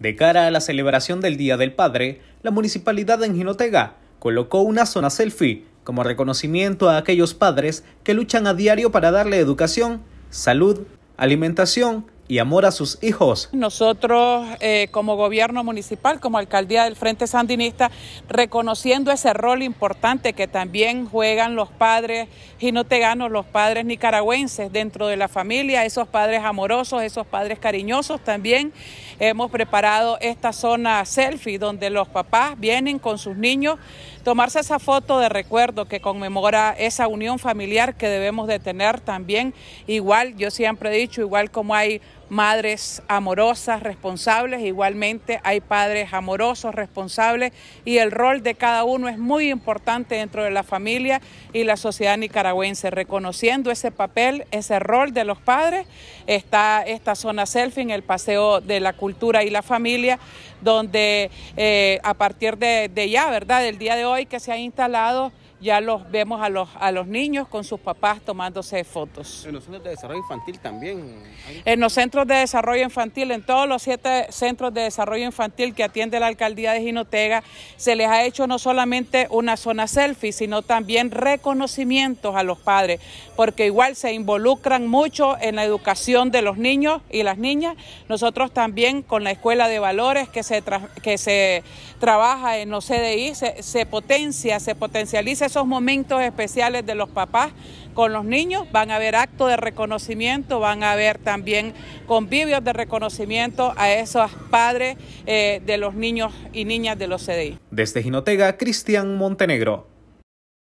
De cara a la celebración del Día del Padre, la municipalidad de Enginotega colocó una zona selfie como reconocimiento a aquellos padres que luchan a diario para darle educación, salud, alimentación y amor a sus hijos. Nosotros eh, como gobierno municipal, como alcaldía del Frente Sandinista, reconociendo ese rol importante que también juegan los padres ginoteganos, los padres nicaragüenses dentro de la familia, esos padres amorosos, esos padres cariñosos también, hemos preparado esta zona selfie donde los papás vienen con sus niños tomarse esa foto de recuerdo que conmemora esa unión familiar que debemos de tener también. Igual, yo siempre he dicho, igual como hay madres amorosas, responsables, igualmente hay padres amorosos, responsables y el rol de cada uno es muy importante dentro de la familia y la sociedad nicaragüense. Reconociendo ese papel, ese rol de los padres, está esta zona selfie en el Paseo de la Cultura y la Familia, donde eh, a partir de, de ya, ¿verdad?, del día de hoy que se ha instalado ya los vemos a los, a los niños con sus papás tomándose fotos. En los centros de desarrollo infantil también. En los centros de desarrollo infantil, en todos los siete centros de desarrollo infantil que atiende la alcaldía de Jinotega, se les ha hecho no solamente una zona selfie, sino también reconocimientos a los padres, porque igual se involucran mucho en la educación de los niños y las niñas. Nosotros también con la escuela de valores que se, que se trabaja en los CDI, se, se potencia, se potencializa esos momentos especiales de los papás con los niños, van a haber actos de reconocimiento, van a haber también convivios de reconocimiento a esos padres eh, de los niños y niñas de los CDI. Desde Ginotega, Cristian Montenegro.